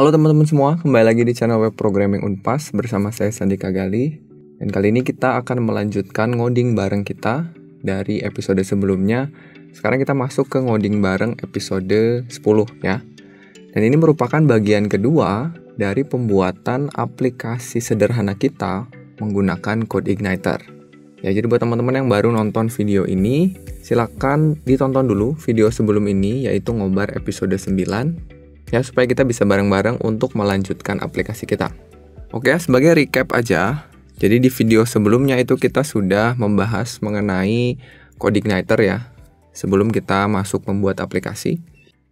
Halo teman-teman semua, kembali lagi di channel web programming Unpas bersama saya Sandika Gali. Dan kali ini kita akan melanjutkan ngoding bareng kita dari episode sebelumnya. Sekarang kita masuk ke ngoding bareng episode 10 ya. Dan ini merupakan bagian kedua dari pembuatan aplikasi sederhana kita menggunakan Code Igniter. Ya, jadi buat teman-teman yang baru nonton video ini, silakan ditonton dulu video sebelum ini yaitu ngobar episode 9 ya supaya kita bisa bareng-bareng untuk melanjutkan aplikasi kita. Oke, ya, sebagai recap aja. Jadi di video sebelumnya itu kita sudah membahas mengenai Codeigniter ya, sebelum kita masuk membuat aplikasi.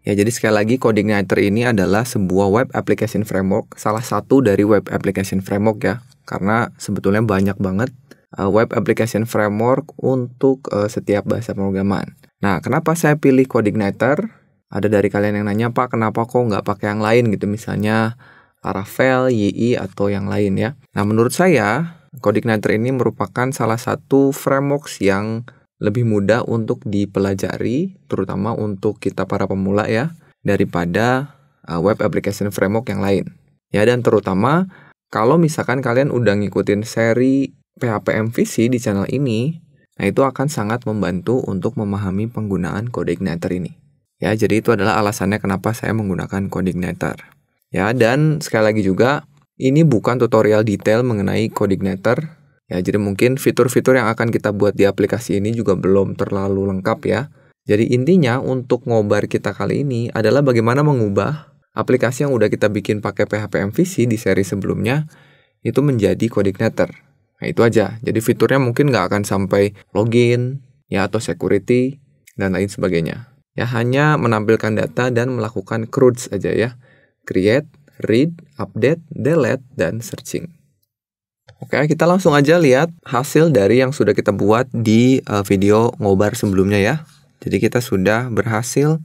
Ya, jadi sekali lagi Codeigniter ini adalah sebuah web application framework, salah satu dari web application framework ya, karena sebetulnya banyak banget uh, web application framework untuk uh, setiap bahasa pemrograman. Nah, kenapa saya pilih Codeigniter? ada dari kalian yang nanya pak kenapa kok nggak pakai yang lain gitu misalnya Laravel, YI atau yang lain ya. Nah menurut saya CodeIgniter ini merupakan salah satu framework yang lebih mudah untuk dipelajari terutama untuk kita para pemula ya daripada uh, web application framework yang lain. Ya dan terutama kalau misalkan kalian udah ngikutin seri PHP MVC di channel ini, nah itu akan sangat membantu untuk memahami penggunaan CodeIgniter ini. Ya, jadi itu adalah alasannya kenapa saya menggunakan Codignator. Ya, dan sekali lagi juga ini bukan tutorial detail mengenai Codignator. Ya, jadi mungkin fitur-fitur yang akan kita buat di aplikasi ini juga belum terlalu lengkap ya. Jadi intinya untuk ngobar kita kali ini adalah bagaimana mengubah aplikasi yang udah kita bikin pakai PHP MVC di seri sebelumnya itu menjadi Codignator. Nah itu aja. Jadi fiturnya mungkin nggak akan sampai login, ya atau security, dan lain sebagainya ya hanya menampilkan data dan melakukan CRUDs aja ya. Create, read, update, delete, dan searching. Oke, kita langsung aja lihat hasil dari yang sudah kita buat di uh, video ngobar sebelumnya ya. Jadi kita sudah berhasil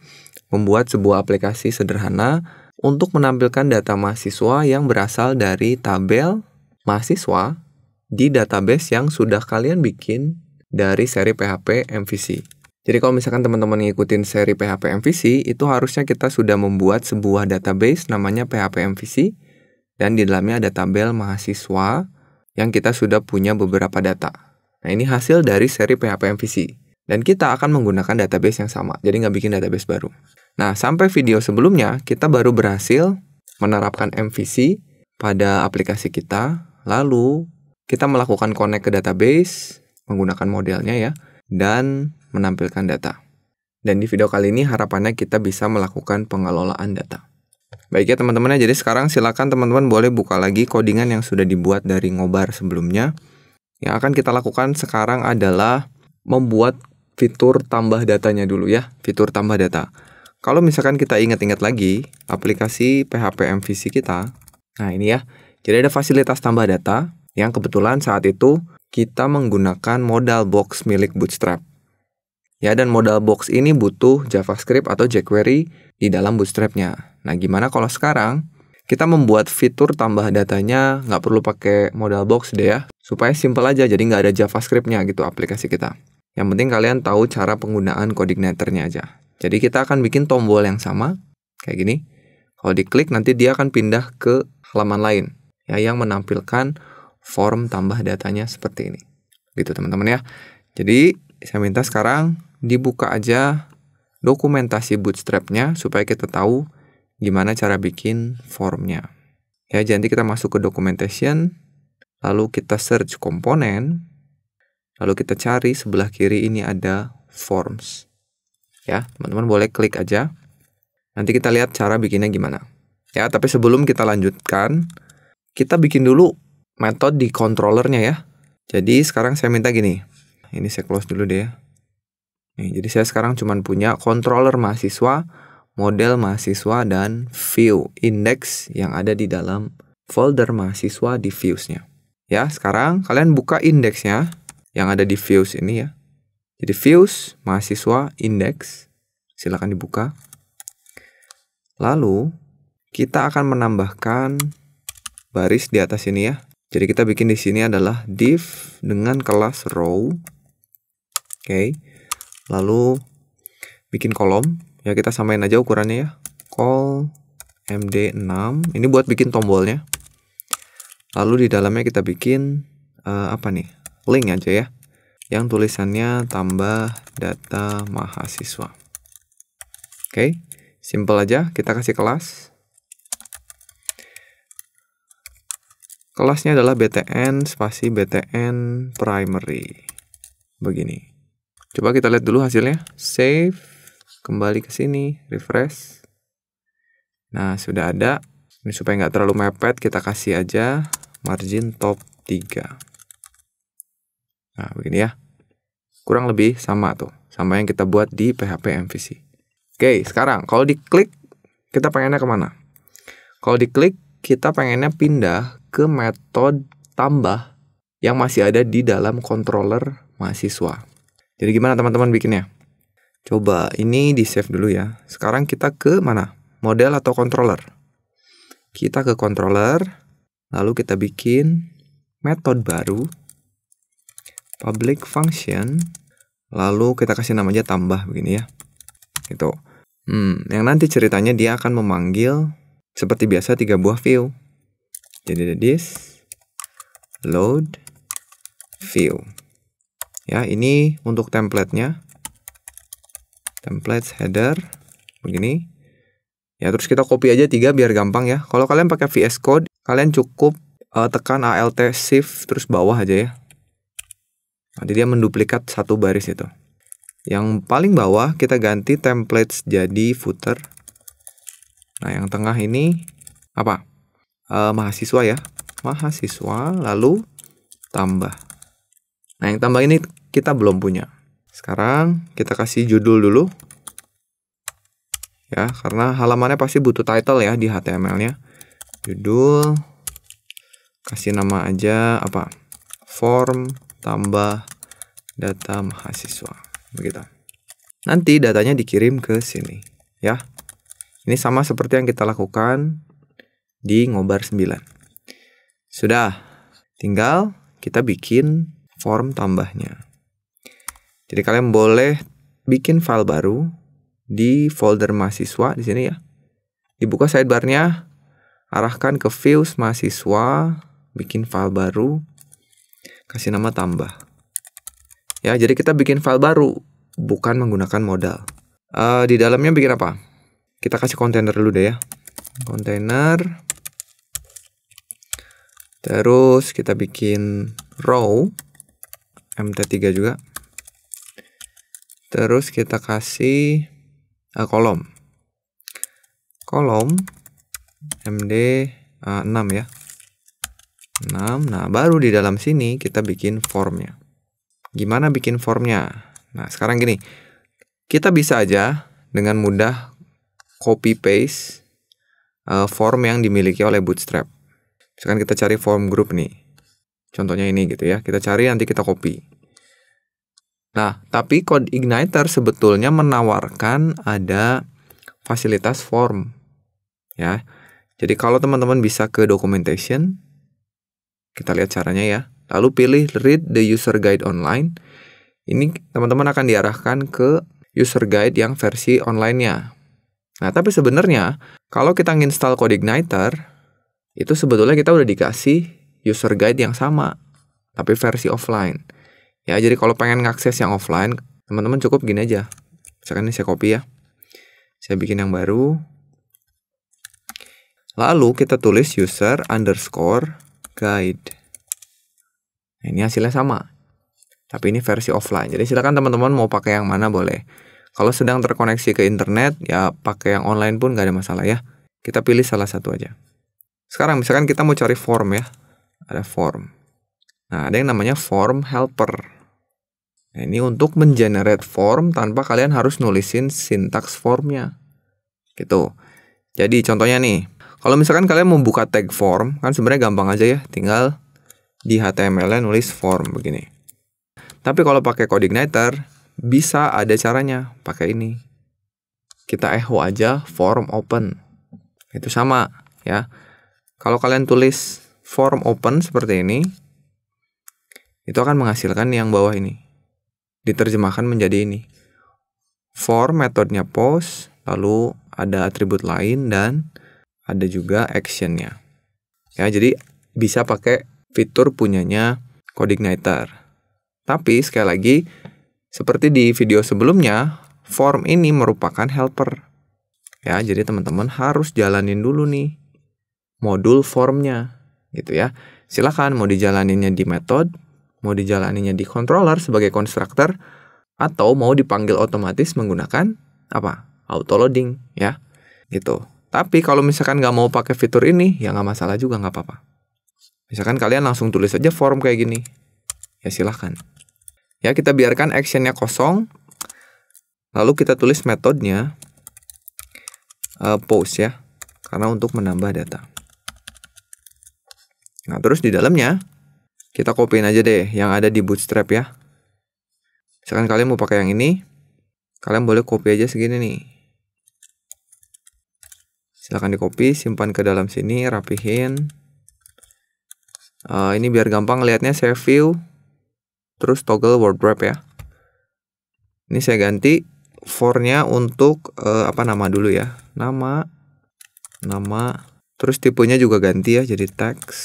membuat sebuah aplikasi sederhana untuk menampilkan data mahasiswa yang berasal dari tabel mahasiswa di database yang sudah kalian bikin dari seri PHP MVC. Jadi kalau misalkan teman-teman ngikutin seri PHP MVC, itu harusnya kita sudah membuat sebuah database namanya PHP MVC, dan di dalamnya ada tabel mahasiswa yang kita sudah punya beberapa data. Nah ini hasil dari seri PHP MVC. Dan kita akan menggunakan database yang sama, jadi nggak bikin database baru. Nah, sampai video sebelumnya, kita baru berhasil menerapkan MVC pada aplikasi kita, lalu kita melakukan connect ke database menggunakan modelnya ya, dan menampilkan data. Dan di video kali ini harapannya kita bisa melakukan pengelolaan data. Baik ya teman-teman ya, jadi sekarang silakan teman-teman boleh buka lagi codingan yang sudah dibuat dari ngobar sebelumnya. Yang akan kita lakukan sekarang adalah membuat fitur tambah datanya dulu ya, fitur tambah data. Kalau misalkan kita ingat-ingat lagi aplikasi PHP MVC kita, nah ini ya, jadi ada fasilitas tambah data yang kebetulan saat itu kita menggunakan modal box milik Bootstrap. Ya, dan modal box ini butuh JavaScript atau jQuery di dalam Bootstrap-nya. Nah, gimana kalau sekarang kita membuat fitur tambah datanya nggak perlu pakai modal box deh ya supaya simple aja jadi nggak ada JavaScript-nya gitu aplikasi kita yang penting kalian tahu cara penggunaan coordinator-nya aja jadi kita akan bikin tombol yang sama kayak gini kalau diklik nanti dia akan pindah ke halaman lain ya yang menampilkan form tambah datanya seperti ini. Gitu teman-teman ya. Jadi saya minta sekarang dibuka aja dokumentasi bootstrapnya supaya kita tahu gimana cara bikin formnya. Ya, jadi kita masuk ke documentation, lalu kita search komponen, lalu kita cari sebelah kiri ini ada forms. Ya, teman-teman boleh klik aja. Nanti kita lihat cara bikinnya gimana. Ya, tapi sebelum kita lanjutkan, kita bikin dulu method di controllernya ya. Jadi sekarang saya minta gini. Ini saya close dulu deh ya. Nih, jadi saya sekarang cuma punya controller mahasiswa, model mahasiswa, dan view index yang ada di dalam folder mahasiswa di views-nya. Ya, sekarang kalian buka indeksnya yang ada di views ini ya. Jadi views, mahasiswa, index. Silahkan dibuka. Lalu, kita akan menambahkan baris di atas ini ya. Jadi kita bikin di sini adalah div dengan kelas row. Oke. Okay. Lalu bikin kolom. Ya kita samain aja ukurannya ya. Call md6. Ini buat bikin tombolnya. Lalu di dalamnya kita bikin uh, apa nih? Link aja ya. Yang tulisannya tambah data mahasiswa. Oke, okay. simple aja. Kita kasih kelas. Kelasnya adalah BTN spasi BTN primary. Begini. Coba kita lihat dulu hasilnya. Save, kembali ke sini, refresh. Nah, sudah ada. Ini supaya nggak terlalu mepet, kita kasih aja margin top 3. Nah, begini ya. Kurang lebih sama tuh, sama yang kita buat di PHP MVC. Oke, sekarang kalau diklik, kita pengennya kemana? Kalau diklik, kita pengennya pindah ke metode tambah yang masih ada di dalam controller mahasiswa. Jadi gimana teman-teman bikinnya? Coba ini di save dulu ya. Sekarang kita ke mana? Model atau controller? Kita ke controller, lalu kita bikin metode baru public function, lalu kita kasih namanya tambah begini ya. Gitu. Hmm, yang nanti ceritanya dia akan memanggil seperti biasa, tiga buah view. Jadi ada this, load, view. Ya, ini untuk template-nya, Templates header, begini. Ya, terus kita copy aja tiga biar gampang ya. Kalau kalian pakai VS Code, kalian cukup uh, tekan ALT Shift terus bawah aja ya. Nanti dia menduplikat satu baris itu. Yang paling bawah kita ganti templates jadi footer. Nah, yang tengah ini apa? E, mahasiswa ya. Mahasiswa lalu tambah. Nah, yang tambah ini kita belum punya. Sekarang kita kasih judul dulu. Ya, karena halamannya pasti butuh title ya di HTML-nya. Judul kasih nama aja apa? Form tambah data mahasiswa. Begitu. Nanti datanya dikirim ke sini, ya. Ini sama seperti yang kita lakukan di ngobar 9. Sudah, tinggal kita bikin form tambahnya. Jadi kalian boleh bikin file baru di folder mahasiswa di sini ya. Dibuka sidebarnya, arahkan ke views mahasiswa, bikin file baru, kasih nama tambah. Ya, jadi kita bikin file baru bukan menggunakan modal. Uh, di dalamnya bikin apa? kita kasih kontainer dulu deh ya kontainer terus kita bikin row mt3 juga terus kita kasih uh, kolom kolom md uh, 6 ya 6 nah baru di dalam sini kita bikin formnya gimana bikin formnya nah sekarang gini kita bisa aja dengan mudah copy paste uh, form yang dimiliki oleh Bootstrap. Misalkan kita cari form group nih. Contohnya ini gitu ya. Kita cari nanti kita copy. Nah, tapi code igniter sebetulnya menawarkan ada fasilitas form. Ya. Jadi kalau teman-teman bisa ke documentation kita lihat caranya ya. Lalu pilih read the user guide online. Ini teman-teman akan diarahkan ke user guide yang versi online-nya, Nah, tapi sebenarnya kalau kita nginstal kode igniter, itu sebetulnya kita udah dikasih user guide yang sama, tapi versi offline. Ya, jadi kalau pengen ngakses yang offline, teman-teman cukup gini aja. Misalkan ini saya copy ya. Saya bikin yang baru. Lalu kita tulis user underscore guide. Nah, ini hasilnya sama. Tapi ini versi offline. Jadi silakan teman-teman mau pakai yang mana boleh. Kalau sedang terkoneksi ke internet, ya pakai yang online pun nggak ada masalah ya. Kita pilih salah satu aja. Sekarang misalkan kita mau cari form ya. Ada form. Nah, ada yang namanya form helper. Nah, ini untuk mengenerate form tanpa kalian harus nulisin sintaks formnya. Gitu. Jadi contohnya nih, kalau misalkan kalian mau buka tag form, kan sebenarnya gampang aja ya, tinggal di HTML-nya nulis form begini. Tapi kalau pakai Codeigniter, bisa ada caranya pakai ini kita echo aja form open itu sama ya kalau kalian tulis form open seperti ini itu akan menghasilkan yang bawah ini diterjemahkan menjadi ini form metodenya post lalu ada atribut lain dan ada juga actionnya ya jadi bisa pakai fitur punyanya Codeigniter tapi sekali lagi seperti di video sebelumnya, form ini merupakan helper. Ya, jadi teman-teman harus jalanin dulu nih modul formnya gitu ya. Silakan mau dijalaninnya di method, mau dijalaninnya di controller sebagai constructor atau mau dipanggil otomatis menggunakan apa? Auto loading ya. Gitu. Tapi kalau misalkan nggak mau pakai fitur ini, ya nggak masalah juga nggak apa-apa. Misalkan kalian langsung tulis aja form kayak gini, ya silahkan. Ya, kita biarkan actionnya kosong. Lalu kita tulis metodenya uh, eh, post ya, karena untuk menambah data. Nah, terus di dalamnya kita copyin aja deh yang ada di Bootstrap ya. Misalkan kalian mau pakai yang ini, kalian boleh copy aja segini nih. Silahkan di copy, simpan ke dalam sini, rapihin. Uh, ini biar gampang lihatnya save view terus toggle word wrap ya. Ini saya ganti fornya untuk uh, apa nama dulu ya. Nama nama terus tipenya juga ganti ya jadi text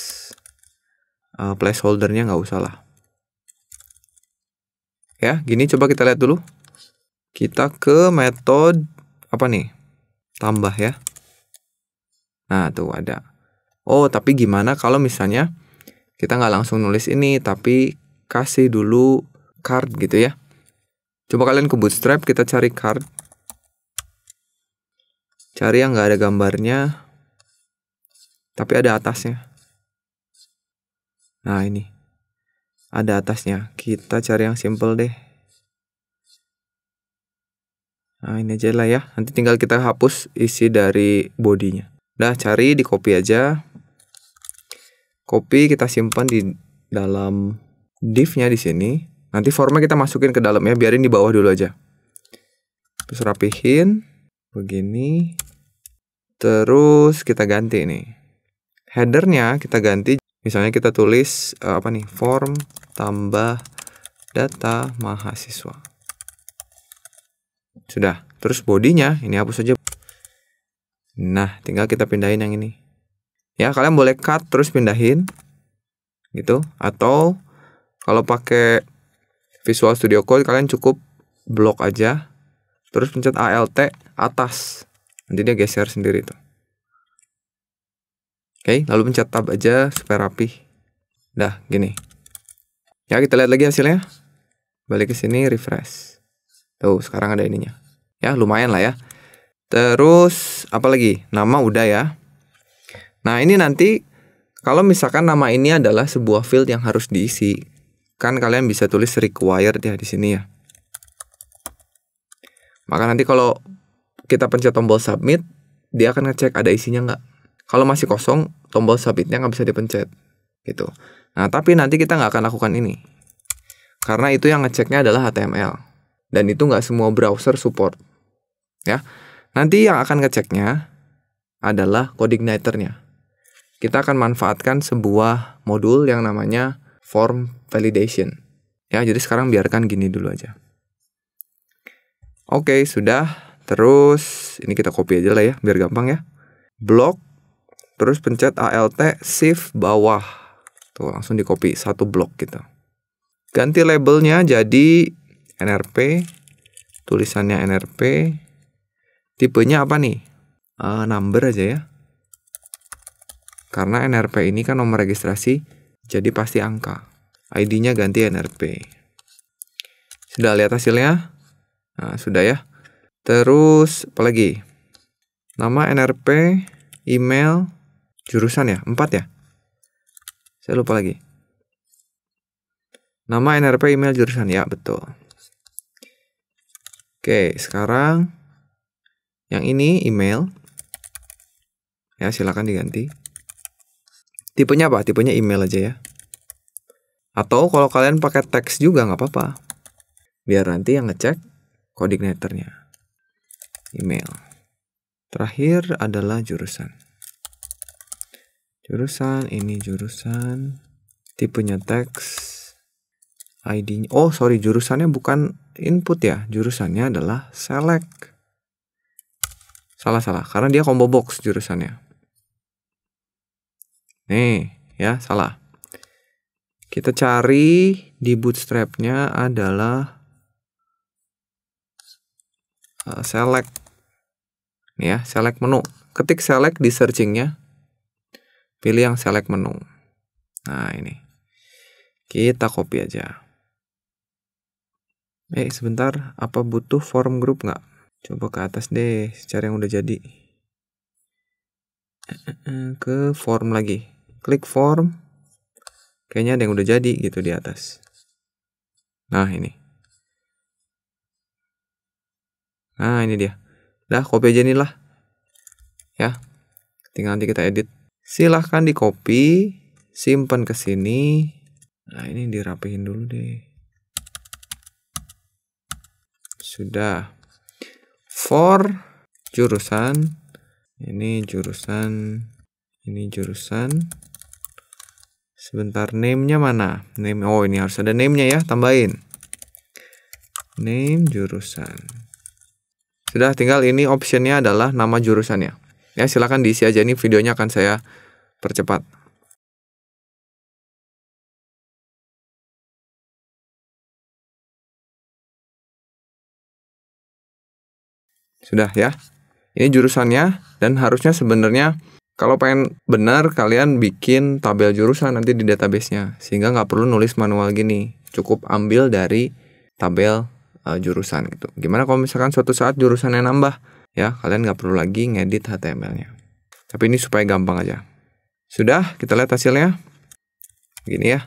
uh, placeholdernya nggak usah lah ya gini coba kita lihat dulu kita ke metode apa nih tambah ya nah tuh ada oh tapi gimana kalau misalnya kita nggak langsung nulis ini tapi kasih dulu card gitu ya. Coba kalian ke Bootstrap, kita cari card. Cari yang nggak ada gambarnya, tapi ada atasnya. Nah ini, ada atasnya. Kita cari yang simple deh. Nah ini aja lah ya, nanti tinggal kita hapus isi dari bodinya. Udah cari di copy aja. Copy kita simpan di dalam divnya di sini. Nanti formnya kita masukin ke dalam ya, biarin di bawah dulu aja. Terus rapihin begini. Terus kita ganti nih. Headernya kita ganti. Misalnya kita tulis uh, apa nih? Form tambah data mahasiswa. Sudah. Terus bodinya ini hapus aja. Nah, tinggal kita pindahin yang ini. Ya, kalian boleh cut terus pindahin gitu atau kalau pakai Visual Studio Code kalian cukup blok aja terus pencet ALT atas. Nanti dia geser sendiri tuh. Oke, lalu pencet tab aja supaya rapi. Dah, gini. Ya, kita lihat lagi hasilnya. Balik ke sini, refresh. Tuh, sekarang ada ininya. Ya, lumayan lah ya. Terus, apa lagi? Nama udah ya. Nah, ini nanti kalau misalkan nama ini adalah sebuah field yang harus diisi kan kalian bisa tulis required ya di sini ya. Maka nanti kalau kita pencet tombol submit, dia akan ngecek ada isinya nggak. Kalau masih kosong, tombol submitnya nggak bisa dipencet gitu. Nah tapi nanti kita nggak akan lakukan ini karena itu yang ngeceknya adalah HTML dan itu nggak semua browser support ya. Nanti yang akan ngeceknya adalah codeigniternya. Kita akan manfaatkan sebuah modul yang namanya form validation. Ya, jadi sekarang biarkan gini dulu aja. Oke, okay, sudah. Terus ini kita copy aja lah ya, biar gampang ya. Blok, terus pencet ALT shift bawah. Tuh, langsung di copy satu blok gitu. Ganti labelnya jadi NRP. Tulisannya NRP. Tipenya apa nih? Uh, number aja ya. Karena NRP ini kan nomor registrasi, jadi pasti angka. ID-nya ganti nrp. Sudah lihat hasilnya? Nah, sudah ya. Terus apa lagi? Nama nrp, email, jurusan ya, empat ya. Saya lupa lagi. Nama nrp, email, jurusan ya, betul. Oke, sekarang yang ini email. Ya, silakan diganti. Tipenya apa? Tipenya email aja ya. Atau kalau kalian pakai teks juga nggak apa-apa. Biar nanti yang ngecek koordinatornya Email. Terakhir adalah jurusan. Jurusan ini jurusan tipenya teks ID oh sorry jurusannya bukan input ya jurusannya adalah select salah salah karena dia combo box jurusannya nih ya salah kita cari di bootstrapnya adalah eh, select. Nih ya, select menu. Ketik select di searchingnya. Pilih yang select menu. Nah ini. Kita copy aja. Eh sebentar, apa butuh form group nggak? Coba ke atas deh, cari yang udah jadi. Eh, eh, ke form lagi. Klik form. Kayaknya ada yang udah jadi gitu di atas. Nah, ini. Nah, ini dia. Dah, copy aja nih lah Ya. Tinggal nanti kita edit. Silahkan di copy, simpan ke sini. Nah, ini dirapihin dulu deh. Sudah. For jurusan ini jurusan ini jurusan Sebentar, namenya mana? Name, oh ini harus ada namenya ya, tambahin. Name jurusan. Sudah, tinggal ini optionnya adalah nama jurusannya. Ya, silahkan diisi aja, ini videonya akan saya percepat. Sudah ya. Ini jurusannya dan harusnya sebenarnya kalau pengen benar, kalian bikin tabel jurusan nanti di databasenya, sehingga nggak perlu nulis manual gini. Cukup ambil dari tabel uh, jurusan gitu. Gimana kalau misalkan suatu saat jurusannya nambah, ya kalian nggak perlu lagi ngedit HTML-nya. Tapi ini supaya gampang aja. Sudah, kita lihat hasilnya. Gini ya.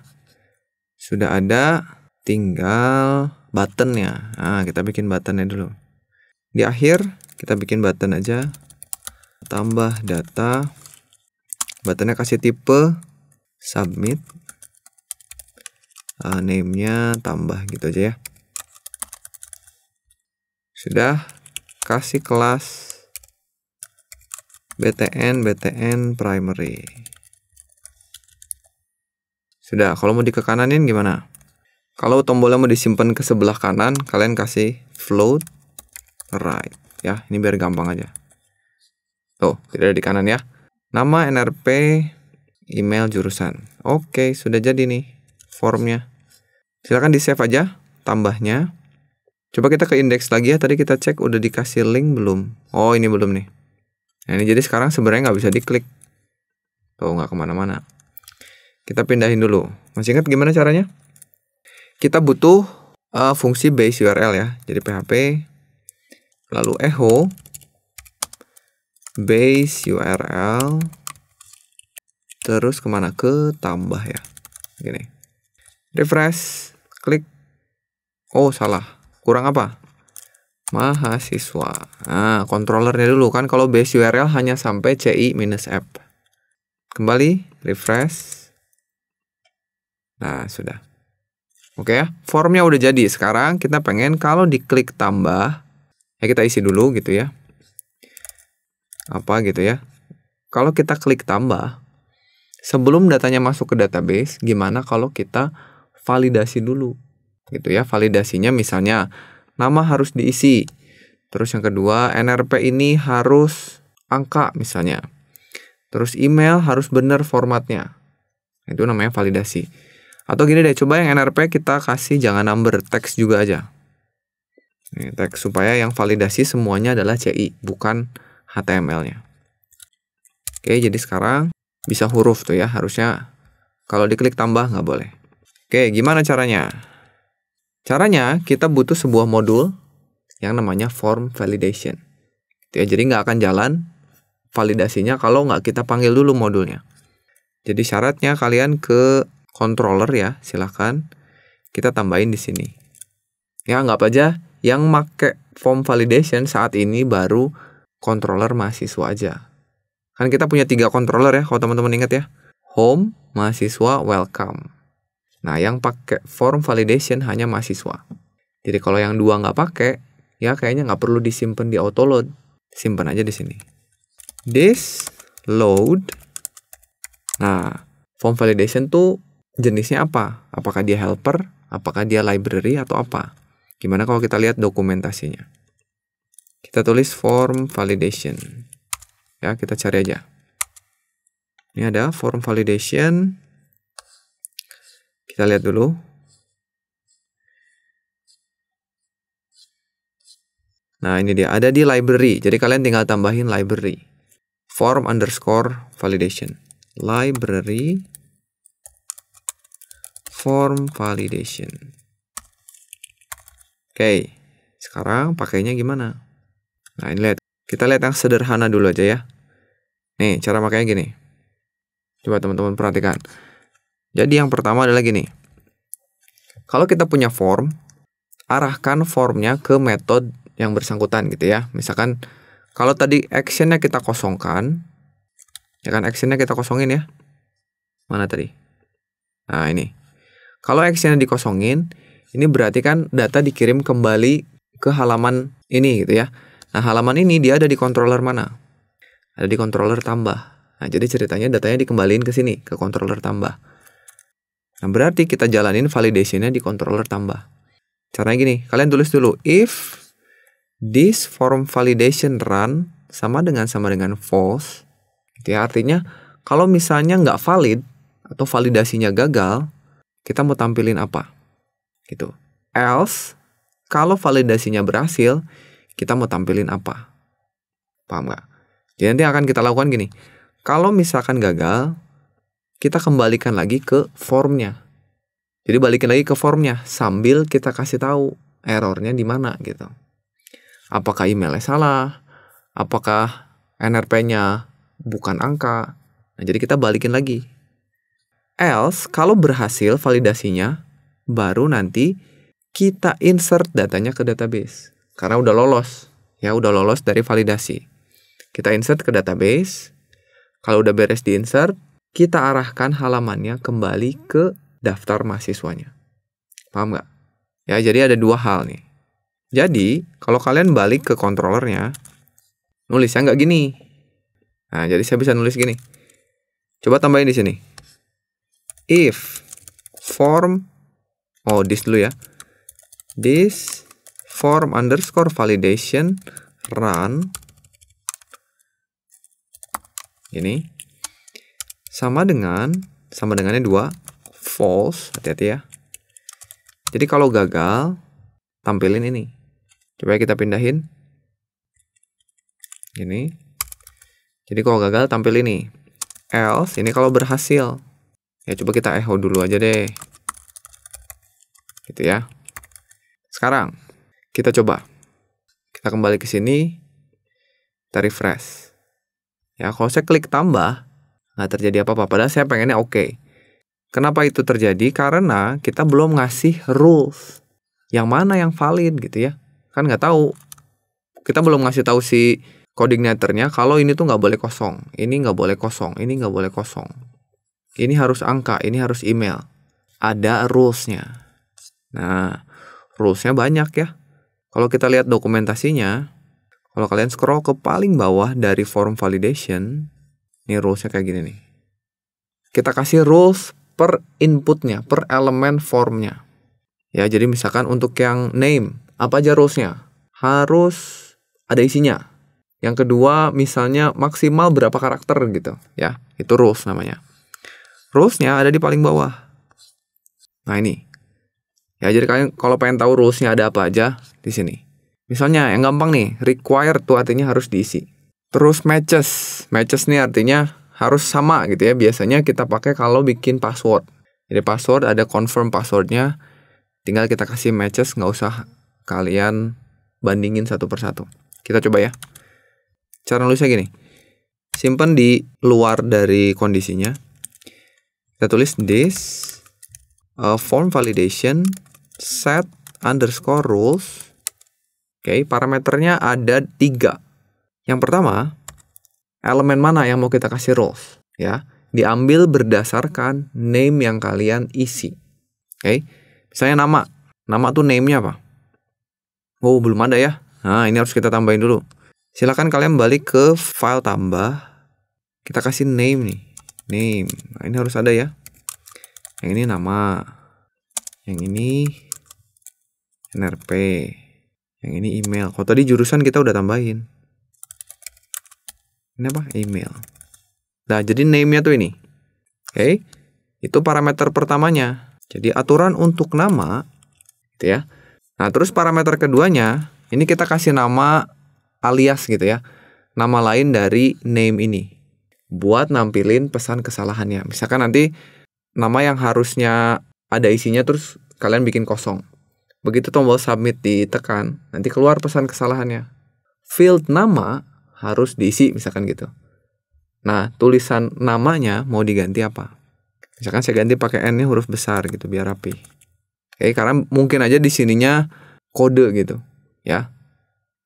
Sudah ada, tinggal buttonnya. Nah, kita bikin buttonnya dulu. Di akhir, kita bikin button aja. Tambah data buttonnya kasih tipe submit uh, name-nya tambah gitu aja ya sudah kasih kelas btn btn primary sudah kalau mau di ke kananin gimana kalau tombolnya mau disimpan ke sebelah kanan kalian kasih float right ya ini biar gampang aja tuh tidak ada di kanan ya Nama NRP, email, jurusan. Oke, sudah jadi nih formnya. Silahkan di-save aja tambahnya. Coba kita ke indeks lagi ya. Tadi kita cek udah dikasih link belum. Oh, ini belum nih. Nah, ini jadi sekarang sebenarnya nggak bisa diklik. Tuh, oh, nggak kemana-mana. Kita pindahin dulu. Masih ingat gimana caranya? Kita butuh uh, fungsi base URL ya. Jadi PHP, lalu echo, base URL terus kemana ke tambah ya gini refresh klik oh salah kurang apa mahasiswa nah controllernya dulu kan kalau base URL hanya sampai ci minus app kembali refresh nah sudah Oke ya, formnya udah jadi. Sekarang kita pengen kalau diklik tambah, ya kita isi dulu gitu ya apa gitu ya. Kalau kita klik tambah, sebelum datanya masuk ke database, gimana kalau kita validasi dulu? Gitu ya, validasinya misalnya nama harus diisi. Terus yang kedua, NRP ini harus angka misalnya. Terus email harus benar formatnya. Itu namanya validasi. Atau gini deh, coba yang NRP kita kasih jangan number, teks juga aja. Nih, teks supaya yang validasi semuanya adalah CI, bukan HTML-nya. Oke, jadi sekarang bisa huruf tuh ya, harusnya kalau diklik tambah nggak boleh. Oke, gimana caranya? Caranya kita butuh sebuah modul yang namanya form validation. Gitu ya, jadi nggak akan jalan validasinya kalau nggak kita panggil dulu modulnya. Jadi syaratnya kalian ke controller ya, silahkan kita tambahin di sini. Ya, nggak apa aja yang make form validation saat ini baru controller mahasiswa aja. Kan kita punya tiga controller ya, kalau teman-teman ingat ya. Home, mahasiswa, welcome. Nah, yang pakai form validation hanya mahasiswa. Jadi kalau yang dua nggak pakai, ya kayaknya nggak perlu disimpan di autoload. Simpan aja di sini. This load. Nah, form validation tuh jenisnya apa? Apakah dia helper? Apakah dia library atau apa? Gimana kalau kita lihat dokumentasinya? Kita tulis form validation. Ya, kita cari aja. Ini ada form validation. Kita lihat dulu. Nah, ini dia. Ada di library. Jadi kalian tinggal tambahin library. Form underscore validation. Library form validation. Oke. Sekarang pakainya gimana? Nah, ini lihat. Kita lihat yang sederhana dulu aja ya. Nih, cara makanya gini. Coba teman-teman perhatikan. Jadi yang pertama adalah gini. Kalau kita punya form, arahkan formnya ke metode yang bersangkutan gitu ya. Misalkan kalau tadi actionnya kita kosongkan, ya kan actionnya kita kosongin ya. Mana tadi? Nah ini. Kalau actionnya dikosongin, ini berarti kan data dikirim kembali ke halaman ini gitu ya. Nah, halaman ini dia ada di controller mana? Ada di controller tambah. Nah, jadi ceritanya datanya dikembaliin ke sini, ke controller tambah. Nah, berarti kita jalanin validationnya di controller tambah. Caranya gini, kalian tulis dulu if this form validation run sama dengan sama dengan false. Gitu ya, artinya kalau misalnya nggak valid atau validasinya gagal, kita mau tampilin apa? Gitu. Else, kalau validasinya berhasil, kita mau tampilin apa. Paham nggak? Jadi nanti akan kita lakukan gini. Kalau misalkan gagal, kita kembalikan lagi ke formnya. Jadi balikin lagi ke formnya sambil kita kasih tahu errornya di mana gitu. Apakah emailnya salah? Apakah NRP-nya bukan angka? Nah, jadi kita balikin lagi. Else, kalau berhasil validasinya, baru nanti kita insert datanya ke database karena udah lolos. Ya, udah lolos dari validasi. Kita insert ke database. Kalau udah beres di insert, kita arahkan halamannya kembali ke daftar mahasiswanya. Paham nggak? Ya, jadi ada dua hal nih. Jadi, kalau kalian balik ke kontrolernya, nulisnya nggak gini. Nah, jadi saya bisa nulis gini. Coba tambahin di sini. If form, oh this dulu ya. This form underscore validation run ini sama dengan sama dengannya dua false hati-hati ya jadi kalau gagal tampilin ini coba kita pindahin ini jadi kalau gagal tampil ini else ini kalau berhasil ya coba kita echo dulu aja deh gitu ya sekarang kita coba. Kita kembali ke sini. Kita refresh. Ya, kalau saya klik tambah, nggak terjadi apa-apa. Padahal saya pengennya oke. Okay. Kenapa itu terjadi? Karena kita belum ngasih rules. Yang mana yang valid gitu ya. Kan nggak tahu. Kita belum ngasih tahu si koordinatornya kalau ini tuh nggak boleh kosong, ini nggak boleh kosong, ini nggak boleh kosong. Ini harus angka, ini harus email. Ada rulesnya. Nah, rulesnya banyak ya. Kalau kita lihat dokumentasinya, kalau kalian scroll ke paling bawah dari form validation, ini rulesnya kayak gini nih. Kita kasih rules per inputnya, per elemen formnya. Ya, jadi misalkan untuk yang name, apa aja rulesnya? Harus ada isinya. Yang kedua, misalnya maksimal berapa karakter gitu. Ya, itu rules namanya. Rulesnya ada di paling bawah. Nah ini, Ya jadi kalian kalau pengen tahu rulesnya ada apa aja di sini. Misalnya yang gampang nih, require tuh artinya harus diisi. Terus matches, matches nih artinya harus sama gitu ya. Biasanya kita pakai kalau bikin password. Jadi password ada confirm passwordnya, tinggal kita kasih matches, nggak usah kalian bandingin satu persatu. Kita coba ya. Cara nulisnya gini, simpan di luar dari kondisinya. Kita tulis this uh, form validation set underscore rules. Oke, okay, parameternya ada tiga. Yang pertama, elemen mana yang mau kita kasih rules? Ya, diambil berdasarkan name yang kalian isi. Oke, okay, misalnya nama. Nama tuh name-nya apa? Oh, belum ada ya. Nah, ini harus kita tambahin dulu. Silahkan kalian balik ke file tambah. Kita kasih name nih. Name. Nah, ini harus ada ya. Yang ini nama. Yang ini NRP. Yang ini email. Kalau tadi jurusan kita udah tambahin. Ini apa? Email. Nah, jadi name-nya tuh ini. Oke. Okay? Itu parameter pertamanya. Jadi aturan untuk nama gitu ya. Nah, terus parameter keduanya, ini kita kasih nama alias gitu ya. Nama lain dari name ini. Buat nampilin pesan kesalahannya. Misalkan nanti nama yang harusnya ada isinya terus kalian bikin kosong. Begitu tombol submit ditekan, nanti keluar pesan kesalahannya. Field nama harus diisi misalkan gitu. Nah, tulisan namanya mau diganti apa? Misalkan saya ganti pakai N-nya huruf besar gitu biar rapi. Oke, karena mungkin aja di sininya kode gitu, ya.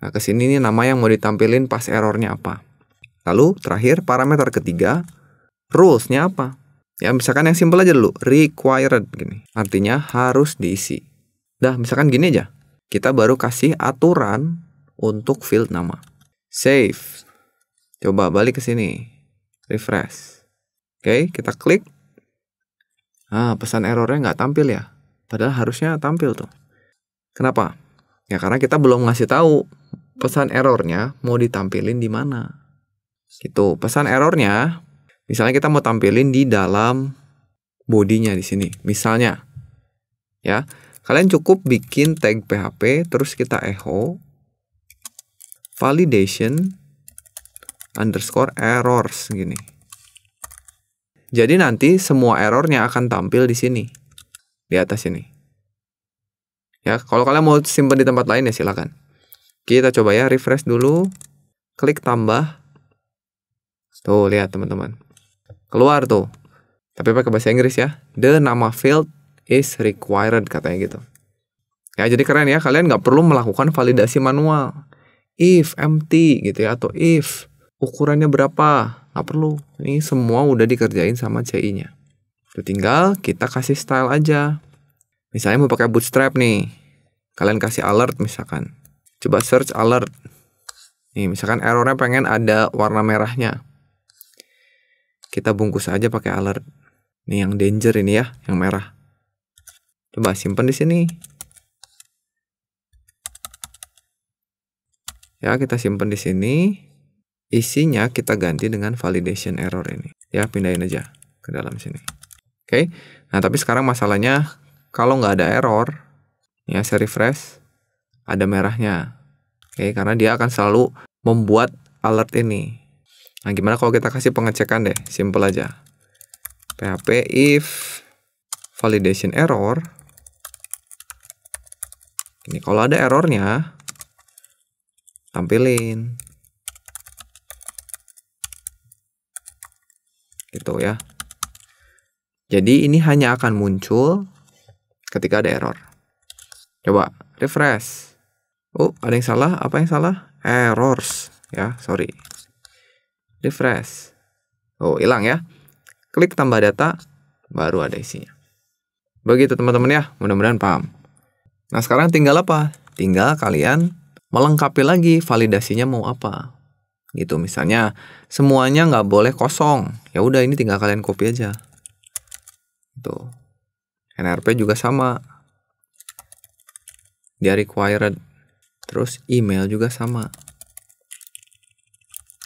Nah, ke sini nih nama yang mau ditampilin pas errornya apa. Lalu terakhir parameter ketiga, rules-nya apa? Ya, misalkan yang simpel aja dulu, required gini. Artinya harus diisi. Dah, misalkan gini aja. Kita baru kasih aturan untuk field nama. Save. Coba balik ke sini. Refresh. Oke, kita klik. Ah, pesan errornya nggak tampil ya. Padahal harusnya tampil tuh. Kenapa? Ya karena kita belum ngasih tahu pesan errornya mau ditampilin di mana. Gitu. Pesan errornya misalnya kita mau tampilin di dalam bodinya di sini. Misalnya ya. Kalian cukup bikin tag PHP terus kita echo validation underscore errors gini. Jadi nanti semua errornya akan tampil di sini. Di atas ini. Ya, kalau kalian mau simpan di tempat lain ya silakan. Kita coba ya refresh dulu. Klik tambah. Tuh, lihat teman-teman. Keluar tuh. Tapi pakai bahasa Inggris ya. The nama field is required katanya gitu. Ya jadi keren ya kalian nggak perlu melakukan validasi manual. If empty gitu ya atau if ukurannya berapa nggak perlu. Ini semua udah dikerjain sama CI-nya. Tinggal kita kasih style aja. Misalnya mau pakai bootstrap nih. Kalian kasih alert misalkan. Coba search alert. Nih, misalkan errornya pengen ada warna merahnya. Kita bungkus aja pakai alert. Nih yang danger ini ya, yang merah. Coba simpan di sini. Ya, kita simpan di sini. Isinya kita ganti dengan validation error ini. Ya, pindahin aja ke dalam sini. Oke. Nah, tapi sekarang masalahnya kalau nggak ada error, ya saya refresh, ada merahnya. Oke, karena dia akan selalu membuat alert ini. Nah, gimana kalau kita kasih pengecekan deh, simple aja. PHP if validation error ini kalau ada errornya tampilin. Gitu ya. Jadi ini hanya akan muncul ketika ada error. Coba refresh. Oh, ada yang salah? Apa yang salah? Errors ya, sorry. Refresh. Oh, hilang ya. Klik tambah data, baru ada isinya. Begitu teman-teman ya, mudah-mudahan paham. Nah, sekarang tinggal apa? Tinggal kalian melengkapi lagi validasinya mau apa. Gitu misalnya semuanya nggak boleh kosong. Ya udah ini tinggal kalian copy aja. Tuh. Gitu. NRP juga sama. Dia required. Terus email juga sama.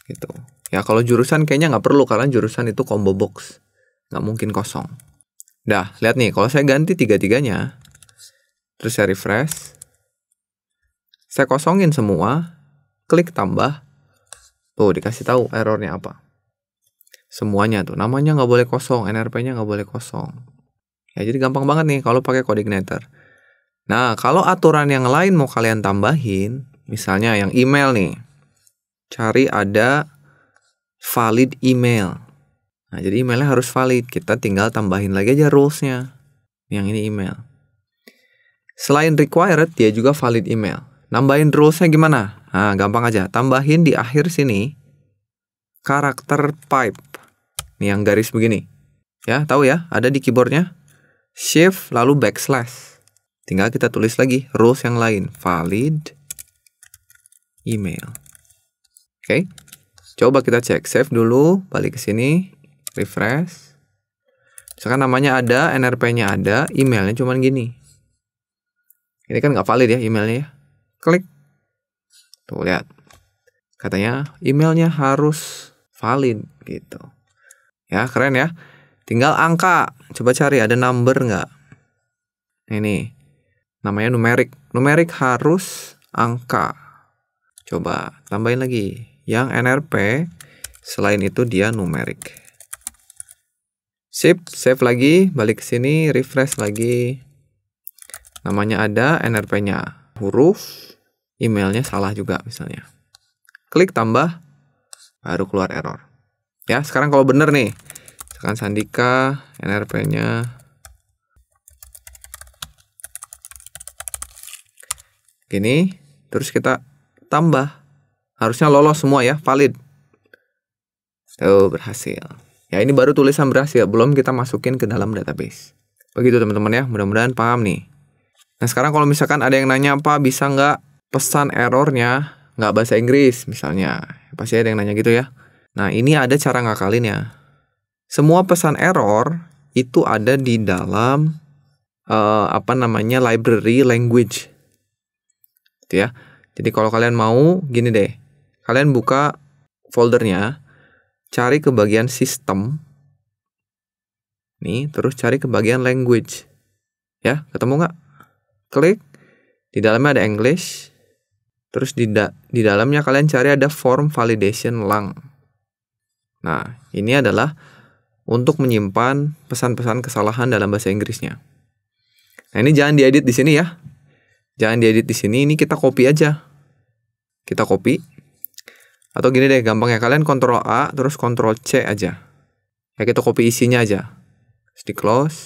Gitu. Ya kalau jurusan kayaknya nggak perlu karena jurusan itu combo box. Nggak mungkin kosong. Dah, lihat nih, kalau saya ganti tiga-tiganya, Terus saya refresh. Saya kosongin semua, klik tambah. Tuh dikasih tahu errornya apa. Semuanya tuh namanya nggak boleh kosong, NRP-nya nggak boleh kosong. Ya jadi gampang banget nih kalau pakai kode igniter. Nah, kalau aturan yang lain mau kalian tambahin, misalnya yang email nih. Cari ada valid email. Nah, jadi emailnya harus valid. Kita tinggal tambahin lagi aja rulesnya. Yang ini email. Selain required, dia juga valid email. Nambahin rulesnya gimana? Nah, gampang aja. Tambahin di akhir sini karakter pipe. Ini yang garis begini. Ya, tahu ya? Ada di keyboardnya. Shift lalu backslash. Tinggal kita tulis lagi rules yang lain. Valid email. Oke. Okay. Coba kita cek. Save dulu, balik ke sini, refresh. Misalkan namanya ada, NRP-nya ada, emailnya cuman gini. Ini kan nggak valid ya emailnya ya. Klik. Tuh lihat. Katanya emailnya harus valid gitu. Ya keren ya. Tinggal angka. Coba cari ada number nggak. Ini namanya numerik. Numerik harus angka. Coba tambahin lagi. Yang NRP selain itu dia numerik. Sip, save lagi, balik ke sini, refresh lagi. Namanya ada, NRP-nya huruf, emailnya salah juga misalnya. Klik tambah, baru keluar error. Ya, sekarang kalau bener nih, misalkan Sandika, NRP-nya gini, terus kita tambah. Harusnya lolos semua ya, valid. Tuh, berhasil. Ya, ini baru tulisan berhasil, belum kita masukin ke dalam database. Begitu teman-teman ya, mudah-mudahan paham nih. Nah sekarang kalau misalkan ada yang nanya apa bisa nggak pesan errornya nggak bahasa Inggris misalnya, pasti ada yang nanya gitu ya. Nah ini ada cara ya. Semua pesan error itu ada di dalam uh, apa namanya library language, gitu ya. Jadi kalau kalian mau gini deh, kalian buka foldernya, cari ke bagian sistem, nih terus cari ke bagian language, ya ketemu nggak? klik di dalamnya ada English terus di da di dalamnya kalian cari ada form validation lang nah ini adalah untuk menyimpan pesan-pesan kesalahan dalam bahasa Inggrisnya nah ini jangan diedit di sini ya jangan diedit di sini ini kita copy aja kita copy atau gini deh gampang ya kalian kontrol A terus kontrol C aja ya kita copy isinya aja terus di close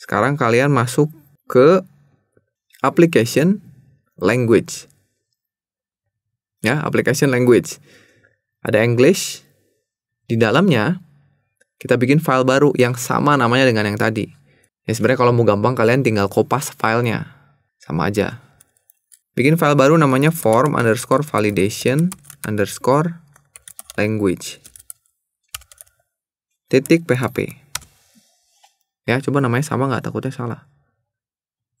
sekarang kalian masuk ke application language. Ya, application language. Ada English. Di dalamnya kita bikin file baru yang sama namanya dengan yang tadi. Ya sebenarnya kalau mau gampang kalian tinggal copas filenya. Sama aja. Bikin file baru namanya form underscore validation underscore language. Titik PHP. Ya, coba namanya sama nggak? Takutnya salah.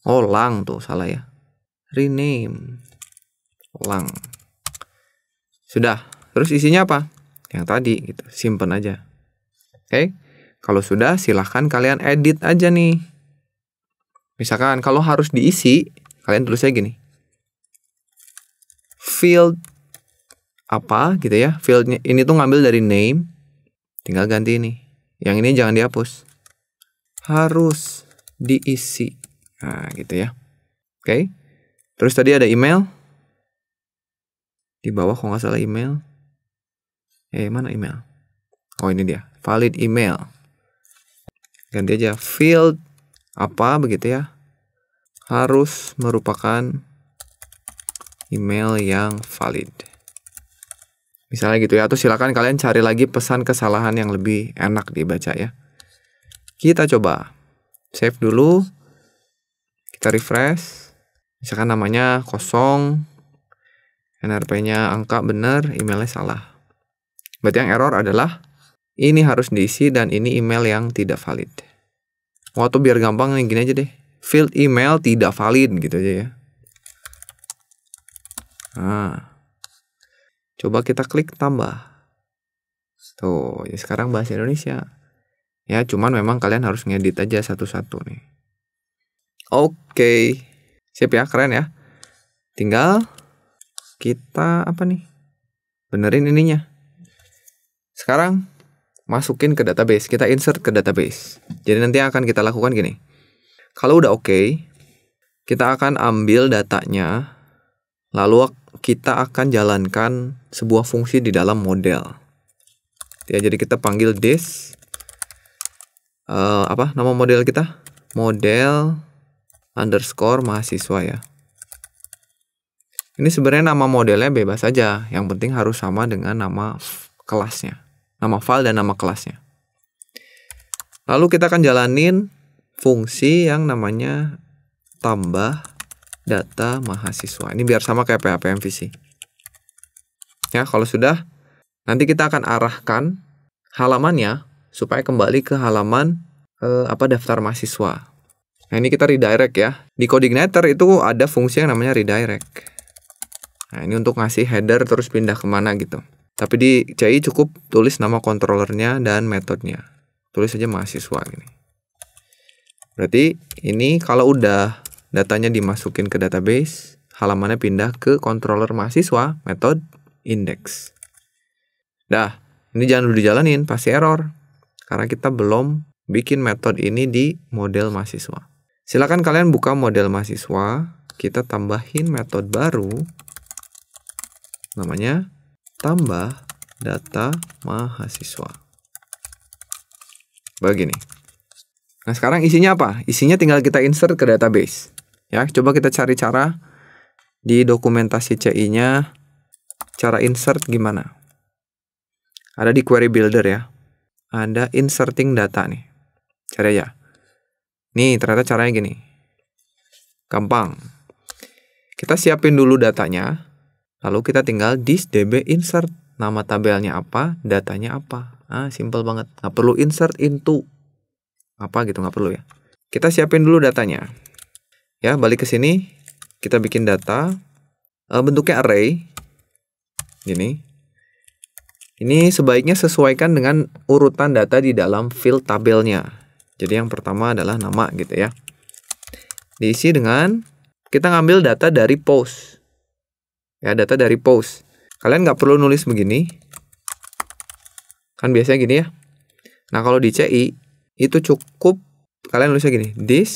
Oh, lang tuh salah ya. Rename. Lang. Sudah. Terus isinya apa? Yang tadi gitu. Simpen aja. Oke. Okay? Kalau sudah silahkan kalian edit aja nih. Misalkan kalau harus diisi, kalian tulisnya gini. Field apa gitu ya fieldnya ini tuh ngambil dari name tinggal ganti ini yang ini jangan dihapus harus diisi Nah, gitu ya. Oke. Okay. Terus tadi ada email. Di bawah kalau nggak salah email. Eh, mana email? Oh, ini dia. Valid email. Ganti aja field apa begitu ya. Harus merupakan email yang valid. Misalnya gitu ya, atau silakan kalian cari lagi pesan kesalahan yang lebih enak dibaca ya. Kita coba save dulu kita refresh misalkan namanya kosong NRP-nya angka bener, emailnya salah berarti yang error adalah ini harus diisi dan ini email yang tidak valid waktu biar gampang nih gini aja deh field email tidak valid gitu aja ya nah coba kita klik tambah tuh ya sekarang bahasa Indonesia ya cuman memang kalian harus ngedit aja satu-satu nih Oke. Okay. Siap ya, keren ya. Tinggal kita apa nih? Benerin ininya. Sekarang masukin ke database. Kita insert ke database. Jadi nanti akan kita lakukan gini. Kalau udah oke, okay, kita akan ambil datanya lalu kita akan jalankan sebuah fungsi di dalam model. Ya, jadi kita panggil this uh, apa nama model kita? Model underscore mahasiswa ya. Ini sebenarnya nama modelnya bebas saja, yang penting harus sama dengan nama kelasnya, nama file dan nama kelasnya. Lalu kita akan jalanin fungsi yang namanya tambah data mahasiswa. Ini biar sama kayak PHP MVC. Ya, kalau sudah nanti kita akan arahkan halamannya supaya kembali ke halaman eh, apa daftar mahasiswa. Nah, ini kita redirect ya. Di Codignator itu ada fungsi yang namanya redirect. Nah, ini untuk ngasih header terus pindah kemana gitu. Tapi di CI cukup tulis nama kontrolernya dan metodenya. Tulis aja mahasiswa ini. Berarti ini kalau udah datanya dimasukin ke database, halamannya pindah ke controller mahasiswa metode index. Dah, ini jangan dulu dijalanin, pasti error. Karena kita belum bikin metode ini di model mahasiswa. Silakan kalian buka model mahasiswa, kita tambahin metode baru namanya tambah data mahasiswa. Begini. Nah, sekarang isinya apa? Isinya tinggal kita insert ke database. Ya, coba kita cari cara di dokumentasi CI-nya cara insert gimana? Ada di query builder ya. Ada inserting data nih. Cari aja. Nih, ternyata caranya gini. Gampang. Kita siapin dulu datanya, lalu kita tinggal dis db insert nama tabelnya apa, datanya apa. Ah, simple banget. Nggak perlu insert into apa gitu, nggak perlu ya. Kita siapin dulu datanya. Ya, balik ke sini. Kita bikin data. Eh, bentuknya array. Gini. Ini sebaiknya sesuaikan dengan urutan data di dalam field tabelnya. Jadi yang pertama adalah nama gitu ya. Diisi dengan kita ngambil data dari post. Ya, data dari post. Kalian nggak perlu nulis begini. Kan biasanya gini ya. Nah, kalau di CI itu cukup kalian nulisnya gini. This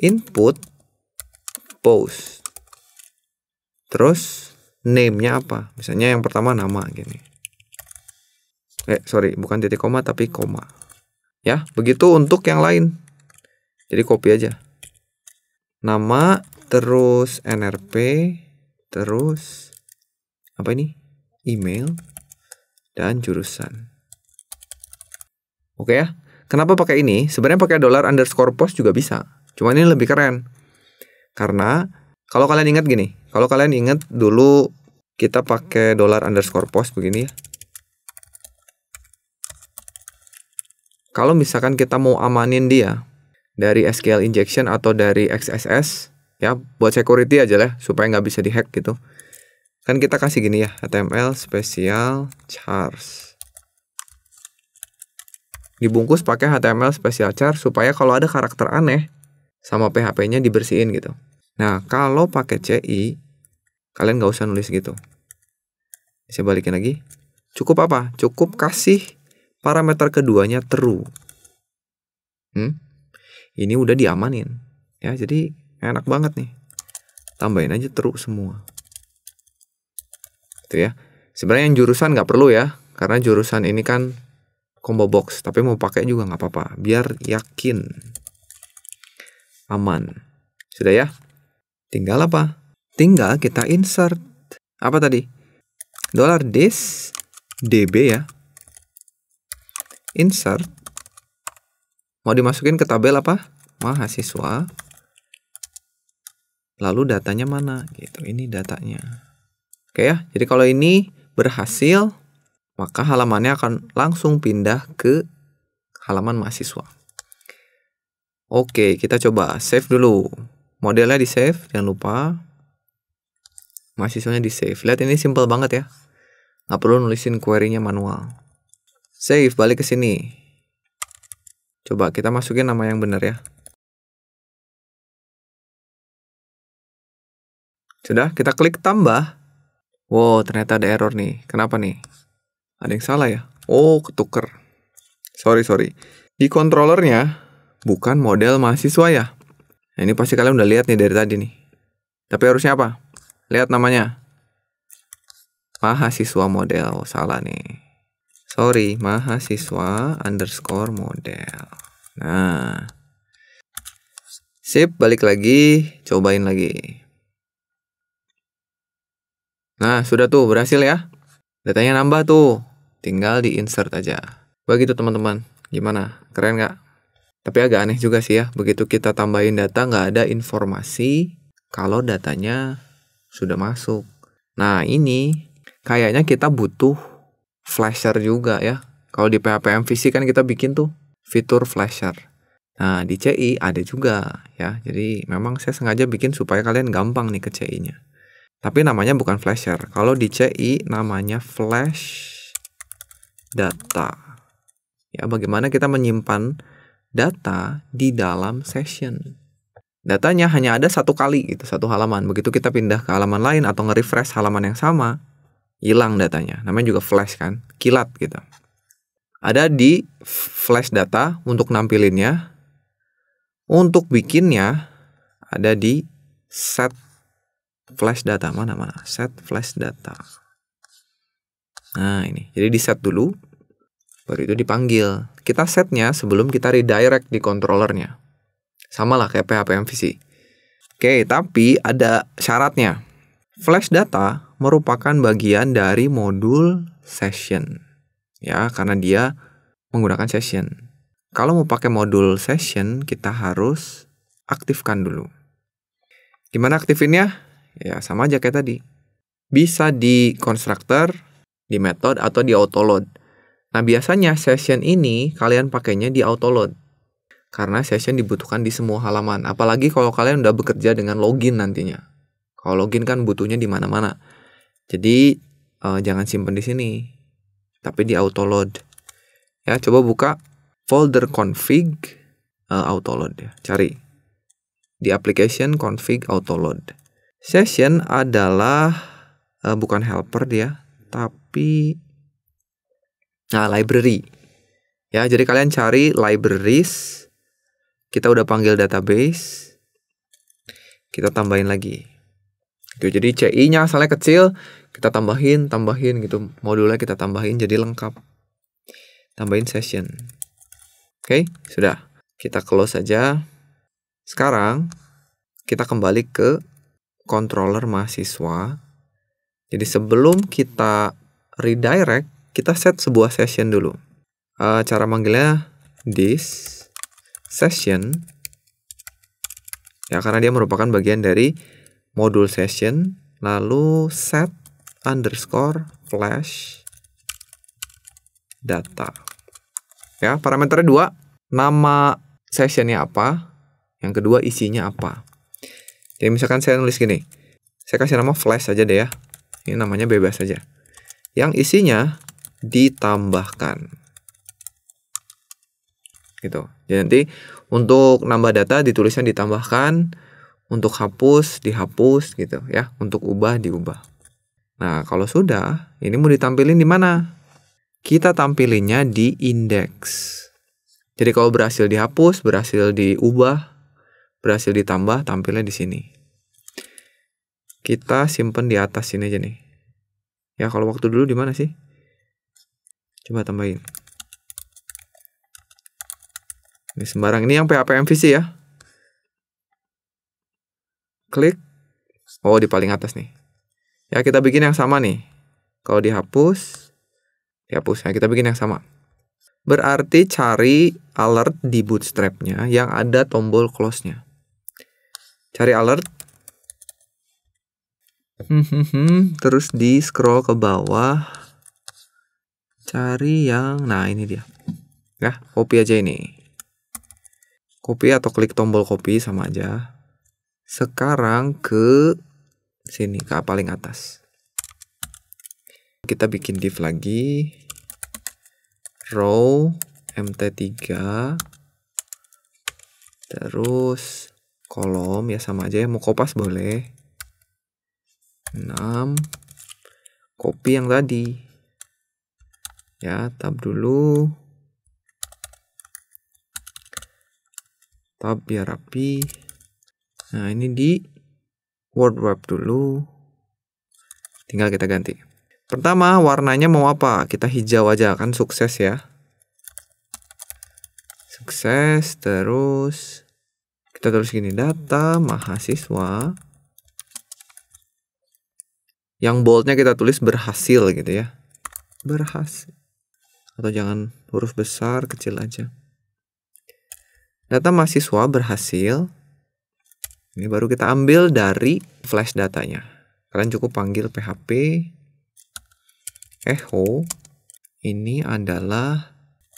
input post. Terus name-nya apa? Misalnya yang pertama nama gini. Eh, sorry, bukan titik koma tapi koma. Ya, begitu untuk yang lain. Jadi copy aja. Nama, terus NRP, terus apa ini? Email dan jurusan. Oke ya. Kenapa pakai ini? Sebenarnya pakai dollar underscore post juga bisa. Cuman ini lebih keren. Karena kalau kalian ingat gini, kalau kalian ingat dulu kita pakai dollar underscore post begini ya. Kalau misalkan kita mau amanin dia dari SQL injection atau dari XSS, ya buat security aja lah supaya nggak bisa dihack gitu. Kan kita kasih gini ya, HTML special chars. Dibungkus pakai HTML special char supaya kalau ada karakter aneh sama PHP-nya dibersihin gitu. Nah, kalau pakai CI, kalian nggak usah nulis gitu. Saya balikin lagi. Cukup apa? Cukup kasih parameter keduanya true. Hmm? Ini udah diamanin. Ya, jadi enak banget nih. Tambahin aja true semua. Itu ya. Sebenarnya yang jurusan nggak perlu ya, karena jurusan ini kan combo box, tapi mau pakai juga nggak apa-apa, biar yakin aman. Sudah ya? Tinggal apa? Tinggal kita insert apa tadi? Dollar this db ya insert mau dimasukin ke tabel apa mahasiswa lalu datanya mana gitu ini datanya oke ya jadi kalau ini berhasil maka halamannya akan langsung pindah ke halaman mahasiswa oke kita coba save dulu modelnya di save jangan lupa mahasiswanya di save lihat ini simple banget ya nggak perlu nulisin querynya manual Save, balik ke sini. Coba kita masukin nama yang benar ya. Sudah, kita klik tambah. Wow, ternyata ada error nih. Kenapa nih? Ada yang salah ya? Oh, ketuker. Sorry, sorry. Di kontrolernya bukan model mahasiswa ya. Nah, ini pasti kalian udah lihat nih dari tadi nih. Tapi harusnya apa? Lihat namanya. Mahasiswa model. salah nih sorry mahasiswa underscore model nah sip balik lagi cobain lagi nah sudah tuh berhasil ya datanya nambah tuh tinggal di insert aja begitu teman-teman gimana keren nggak tapi agak aneh juga sih ya begitu kita tambahin data nggak ada informasi kalau datanya sudah masuk nah ini kayaknya kita butuh flasher juga ya. Kalau di PHPM MVC kan kita bikin tuh fitur flasher. Nah, di CI ada juga ya. Jadi memang saya sengaja bikin supaya kalian gampang nih ke CI-nya. Tapi namanya bukan flasher. Kalau di CI namanya flash data. Ya, bagaimana kita menyimpan data di dalam session. Datanya hanya ada satu kali gitu, satu halaman. Begitu kita pindah ke halaman lain atau nge-refresh halaman yang sama, hilang datanya. Namanya juga flash kan, kilat gitu. Ada di flash data untuk nampilinnya. Untuk bikinnya ada di set flash data mana mana set flash data. Nah ini, jadi di set dulu, baru itu dipanggil. Kita setnya sebelum kita redirect di controllernya. Sama lah kayak PHP MVC. Oke, tapi ada syaratnya. Flash data merupakan bagian dari modul session. Ya, karena dia menggunakan session. Kalau mau pakai modul session, kita harus aktifkan dulu. Gimana aktifinnya? Ya, sama aja kayak tadi. Bisa di constructor, di method, atau di autoload. Nah, biasanya session ini kalian pakainya di autoload. Karena session dibutuhkan di semua halaman. Apalagi kalau kalian udah bekerja dengan login nantinya. Kalau login kan butuhnya di mana-mana. Jadi uh, jangan simpan di sini, tapi di auto load. Ya, coba buka folder config uh, eh, load ya, cari di application config auto load. Session adalah uh, bukan helper dia, tapi nah library. Ya, jadi kalian cari libraries. Kita udah panggil database. Kita tambahin lagi. Jadi CI-nya asalnya kecil, kita tambahin tambahin gitu modulnya kita tambahin jadi lengkap tambahin session oke okay, sudah kita close saja sekarang kita kembali ke controller mahasiswa jadi sebelum kita redirect kita set sebuah session dulu uh, cara manggilnya this session ya karena dia merupakan bagian dari modul session lalu set underscore flash data. Ya, parameternya dua, nama sessionnya apa, yang kedua isinya apa. Jadi misalkan saya nulis gini, saya kasih nama flash aja deh ya, ini namanya bebas saja. Yang isinya ditambahkan. Gitu. Jadi nanti untuk nambah data ditulisnya ditambahkan, untuk hapus dihapus gitu ya, untuk ubah diubah. Nah, kalau sudah, ini mau ditampilin di mana? Kita tampilinnya di indeks. Jadi kalau berhasil dihapus, berhasil diubah, berhasil ditambah, tampilnya di sini. Kita simpen di atas sini aja nih. Ya, kalau waktu dulu di mana sih? Coba tambahin. Ini sembarang ini yang PHP MVC ya. Klik. Oh, di paling atas nih. Ya kita bikin yang sama nih. Kalau dihapus, dihapus. Ya kita bikin yang sama. Berarti cari alert di bootstrapnya yang ada tombol close-nya. Cari alert. Terus di scroll ke bawah. Cari yang, nah ini dia. Ya, copy aja ini. Copy atau klik tombol copy sama aja. Sekarang ke sini ke paling atas kita bikin div lagi row mt3 terus kolom ya sama aja ya mau kopas boleh 6 copy yang tadi ya tab dulu tab biar rapi nah ini di Word Wrap dulu. Tinggal kita ganti. Pertama, warnanya mau apa? Kita hijau aja, kan sukses ya. Sukses, terus kita tulis gini, data mahasiswa. Yang boldnya kita tulis berhasil gitu ya. Berhasil. Atau jangan huruf besar, kecil aja. Data mahasiswa berhasil ini baru kita ambil dari flash datanya. Kalian cukup panggil php echo eh, ini adalah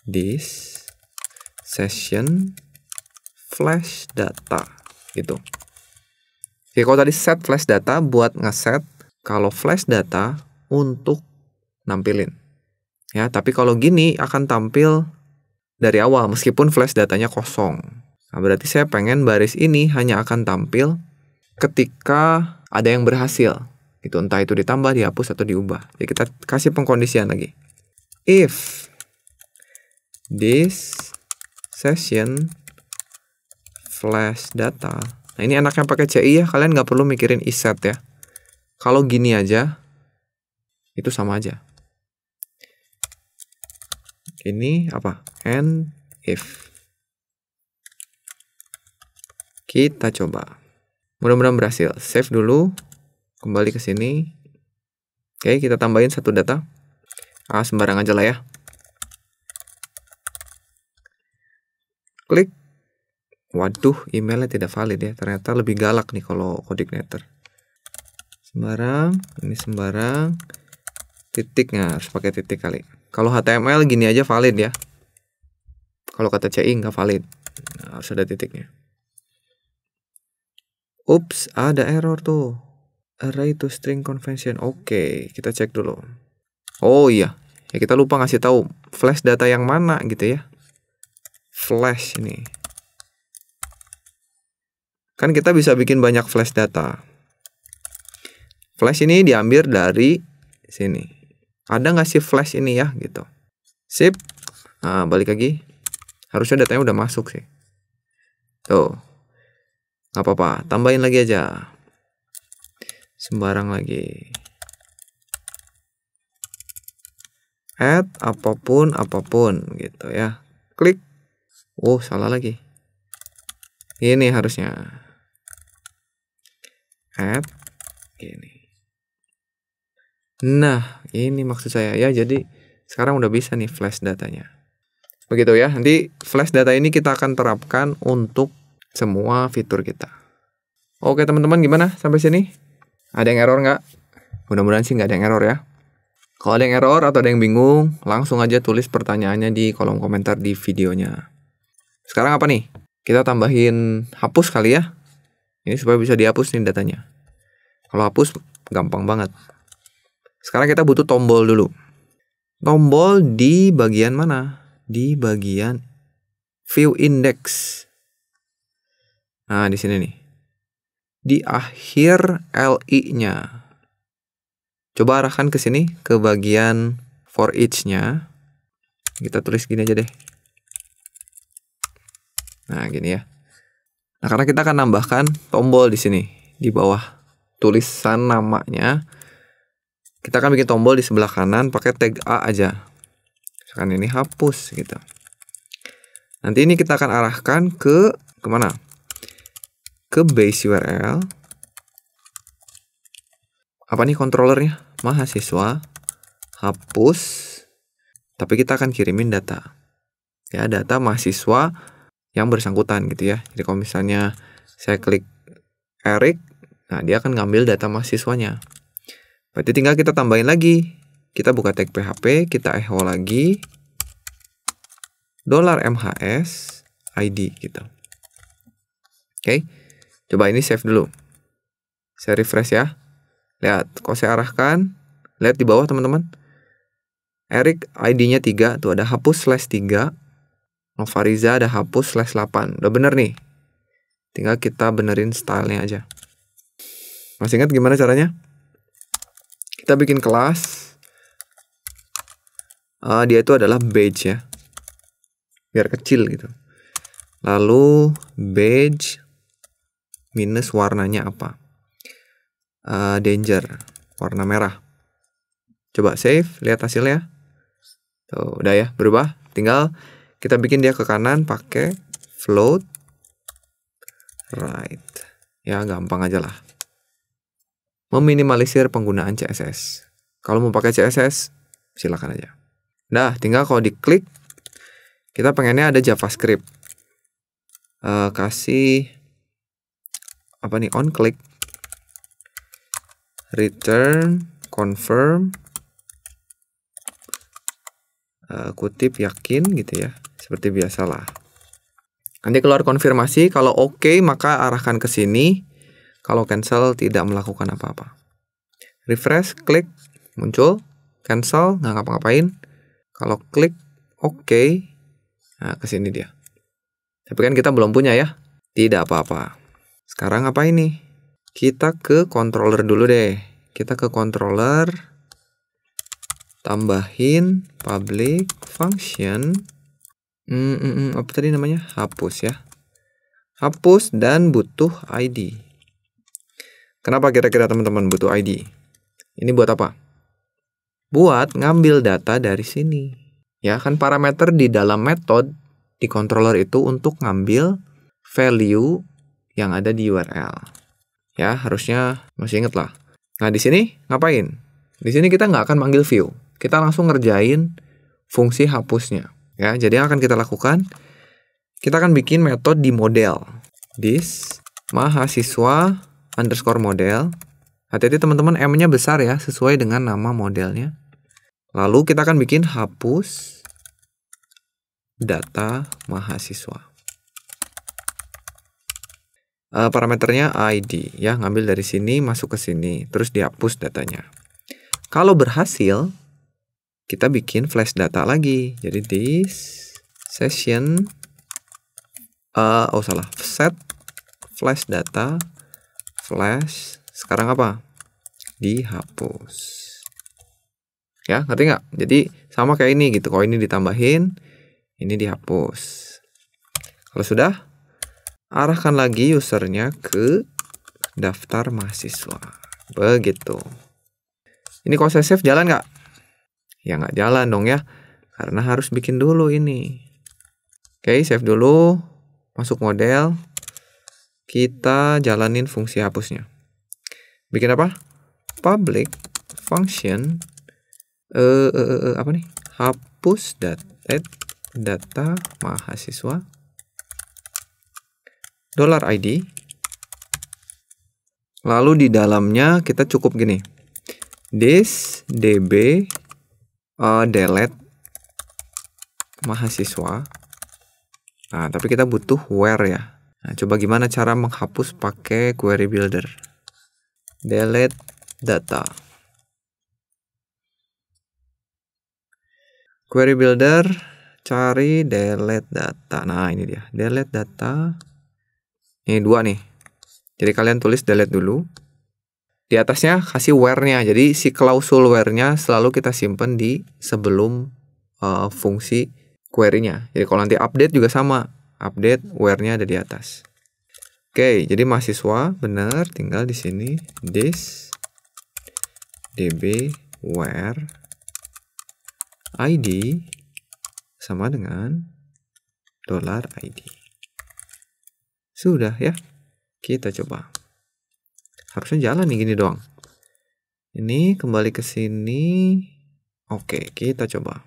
this session flash data gitu. Oke, kalau tadi set flash data buat ngeset kalau flash data untuk nampilin. Ya, tapi kalau gini akan tampil dari awal meskipun flash datanya kosong. Nah, berarti saya pengen baris ini hanya akan tampil ketika ada yang berhasil. Itu entah itu ditambah, dihapus atau diubah. Jadi kita kasih pengkondisian lagi. If this session flash data. Nah, ini enaknya pakai CI ya, kalian nggak perlu mikirin iset ya. Kalau gini aja, itu sama aja. Ini apa? And if. Kita coba. Mudah-mudahan berhasil. Save dulu. Kembali ke sini. Oke, kita tambahin satu data. Ah, sembarang aja lah ya. Klik. Waduh, emailnya tidak valid ya. Ternyata lebih galak nih kalau coordinator. Sembarang, ini sembarang. titiknya harus pakai titik kali. Kalau HTML gini aja valid ya. Kalau kata CI nggak valid. Nah, harus titiknya. Ups, ada error tuh. Array to string convention. Oke, okay, kita cek dulu. Oh iya, ya kita lupa ngasih tahu flash data yang mana gitu ya. Flash ini. Kan kita bisa bikin banyak flash data. Flash ini diambil dari sini. Ada nggak sih flash ini ya gitu. Sip. Nah, balik lagi. Harusnya datanya udah masuk sih. Tuh nggak apa-apa tambahin lagi aja sembarang lagi add apapun apapun gitu ya klik oh salah lagi ini harusnya add ini nah ini maksud saya ya jadi sekarang udah bisa nih flash datanya begitu ya nanti flash data ini kita akan terapkan untuk semua fitur kita. Oke teman-teman gimana sampai sini? Ada yang error nggak? Mudah-mudahan sih nggak ada yang error ya. Kalau ada yang error atau ada yang bingung, langsung aja tulis pertanyaannya di kolom komentar di videonya. Sekarang apa nih? Kita tambahin hapus kali ya. Ini supaya bisa dihapus nih datanya. Kalau hapus gampang banget. Sekarang kita butuh tombol dulu. Tombol di bagian mana? Di bagian view index. Nah, di sini nih. Di akhir LI-nya. Coba arahkan ke sini, ke bagian for each-nya. Kita tulis gini aja deh. Nah, gini ya. Nah, karena kita akan nambahkan tombol di sini, di bawah tulisan namanya. Kita akan bikin tombol di sebelah kanan pakai tag A aja. Misalkan ini hapus gitu. Nanti ini kita akan arahkan ke kemana? ke base URL. Apa nih kontrolernya Mahasiswa hapus tapi kita akan kirimin data. Ya, data mahasiswa yang bersangkutan gitu ya. Jadi kalau misalnya saya klik Eric, nah dia akan ngambil data mahasiswanya. Berarti tinggal kita tambahin lagi. Kita buka tag PHP, kita echo lagi dollar MHS ID gitu. Oke. Okay. Coba ini save dulu. Saya refresh ya. Lihat, kalau saya arahkan, lihat di bawah teman-teman. Eric ID-nya 3, tuh ada hapus slash 3. Novariza ada hapus slash 8. Udah bener nih. Tinggal kita benerin stylenya aja. Masih ingat gimana caranya? Kita bikin kelas. Uh, dia itu adalah beige ya. Biar kecil gitu. Lalu beige minus warnanya apa. Uh, danger, warna merah. Coba save, lihat hasilnya. Tuh, udah ya, berubah. Tinggal kita bikin dia ke kanan pakai float right. Ya, gampang aja lah. Meminimalisir penggunaan CSS. Kalau mau pakai CSS, silakan aja. Nah, tinggal kalau diklik, kita pengennya ada JavaScript. Uh, kasih apa nih on click return confirm uh, kutip yakin gitu ya seperti biasalah nanti keluar konfirmasi kalau oke okay, maka arahkan ke sini kalau cancel tidak melakukan apa-apa refresh klik muncul cancel nggak ngapa-ngapain kalau klik oke okay, nah eh, sini dia tapi kan kita belum punya ya tidak apa-apa sekarang apa ini? Kita ke controller dulu deh. Kita ke controller tambahin public function hmm, hmm, hmm, apa tadi namanya? Hapus ya. Hapus dan butuh ID. Kenapa kira-kira teman-teman butuh ID? Ini buat apa? Buat ngambil data dari sini. Ya kan parameter di dalam metode di controller itu untuk ngambil value yang ada di URL. Ya, harusnya masih inget lah. Nah, di sini ngapain? Di sini kita nggak akan manggil view. Kita langsung ngerjain fungsi hapusnya. Ya, jadi yang akan kita lakukan, kita akan bikin metode di model. This mahasiswa underscore model. Hati-hati teman-teman, M-nya besar ya, sesuai dengan nama modelnya. Lalu kita akan bikin hapus data mahasiswa uh, parameternya ID ya ngambil dari sini masuk ke sini terus dihapus datanya kalau berhasil kita bikin flash data lagi jadi this session uh, oh salah set flash data flash sekarang apa dihapus ya ngerti nggak jadi sama kayak ini gitu kalau ini ditambahin ini dihapus kalau sudah arahkan lagi usernya ke daftar mahasiswa. Begitu. Ini kalau saya save jalan nggak? Ya nggak jalan dong ya, karena harus bikin dulu ini. Oke, save dulu, masuk model, kita jalanin fungsi hapusnya. Bikin apa? Public function eh uh, uh, uh, apa nih? Hapus dat data mahasiswa dollar $id lalu di dalamnya kita cukup gini this db uh, delete mahasiswa nah tapi kita butuh where ya nah, coba gimana cara menghapus pakai query builder delete data query builder cari delete data nah ini dia delete data ini dua nih. Jadi kalian tulis delete dulu. Di atasnya kasih where-nya. Jadi si klausul where-nya selalu kita simpan di sebelum uh, fungsi query-nya. Jadi kalau nanti update juga sama. Update where-nya ada di atas. Oke, jadi mahasiswa benar tinggal di sini this db where id sama dengan dollar id. Sudah ya. Kita coba. Harusnya jalan nih gini doang. Ini kembali ke sini. Oke, kita coba.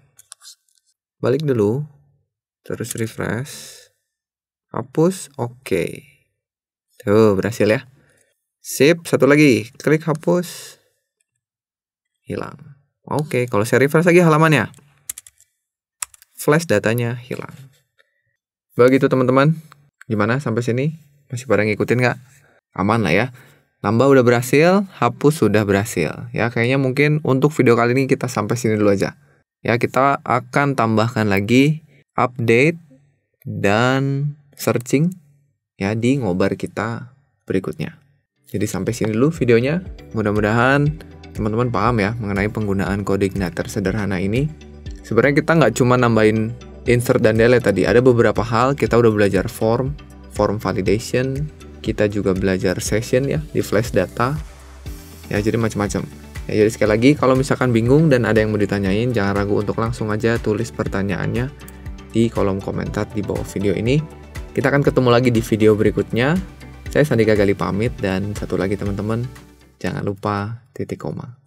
Balik dulu. Terus refresh. Hapus. Oke. Tuh, berhasil ya. Sip, satu lagi. Klik hapus. Hilang. Oke, kalau saya refresh lagi halamannya. Flash datanya hilang. Begitu teman-teman, Gimana sampai sini? Masih pada ngikutin nggak? Aman lah ya. Nambah udah berhasil, hapus sudah berhasil. Ya, kayaknya mungkin untuk video kali ini kita sampai sini dulu aja. Ya, kita akan tambahkan lagi update dan searching ya di ngobar kita berikutnya. Jadi sampai sini dulu videonya. Mudah-mudahan teman-teman paham ya mengenai penggunaan kode igniter sederhana ini. Sebenarnya kita nggak cuma nambahin insert dan delete tadi ada beberapa hal kita udah belajar form, form validation, kita juga belajar session ya di flash data. Ya jadi macam-macam. Ya, jadi sekali lagi kalau misalkan bingung dan ada yang mau ditanyain jangan ragu untuk langsung aja tulis pertanyaannya di kolom komentar di bawah video ini. Kita akan ketemu lagi di video berikutnya. Saya Sandika Gali pamit dan satu lagi teman-teman jangan lupa titik koma.